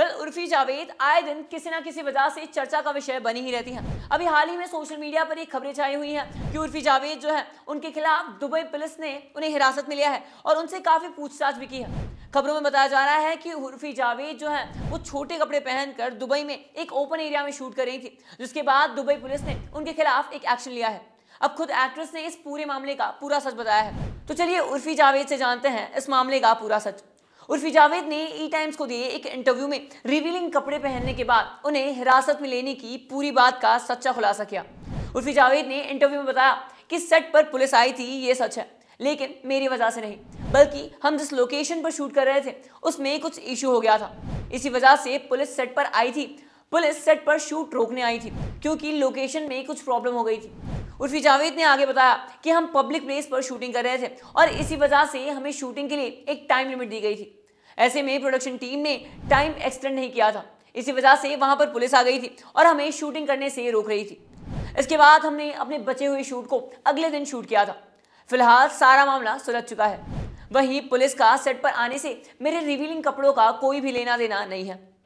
फिर उर्फी जावेद आए दिन किसी ना किसी वजह से चर्चा का विषय बनी ही रहती हैं अभी हाल ही में सोशल मीडिया पर ये खबरें छाई हुई हैं कि उर्फी जावेद जो है उनके खिलाफ दुबई पुलिस ने उन्हें हिरासत में लिया है और उनसे काफ़ी पूछताछ भी की है खबरों में बताया जा रहा है कि उर्फी जावेद जो है वो छोटे कपड़े पहनकर दुबई में एक ओपन एरिया में शूट कर रही थी जिसके बाद दुबई पुलिस ने उनके खिलाफ एक एक्शन लिया है अब खुद एक्ट्रेस ने इस पूरे मामले का पूरा सच बताया है तो चलिए उर्फी जावेद से जानते हैं इस मामले का पूरा सच उर्फी जावेद ने ई टाइम्स को दिए एक इंटरव्यू में रिवीलिंग कपड़े पहनने के बाद उन्हें हिरासत में लेने की पूरी बात का सच्चा खुलासा किया उर्फी जावेद ने इंटरव्यू में बताया कि सेट पर पुलिस आई थी ये सच है लेकिन मेरी वजह से नहीं बल्कि हम जिस लोकेशन पर शूट कर रहे थे उसमें कुछ इशू हो गया था इसी वजह से पुलिस सेट पर आई थी पुलिस सेट पर शूट रोकने आई थी क्योंकि लोकेशन में कुछ प्रॉब्लम हो गई थी उर्फी जावेद ने आगे बताया कि हम पब्लिक प्लेस पर शूटिंग कर रहे थे और इसी वजह से हमें शूटिंग के लिए एक टाइम लिमिट दी गई थी ऐसे में प्रोडक्शन टीम ने टाइम एक्सटेंड नहीं किया था इसी वजह से वहां पर पुलिस आ गई थी और हमें शूटिंग करने से रोक रही थी इसके बाद हमने अपने बचे हुए शूट को अगले दिन शूट किया था फिलहाल सारा मामला सुलझ चुका है वहीं पुलिस का सेट पर आने से मेरे रिवीलिंग कपड़ों का कोई भी लेना देना नहीं है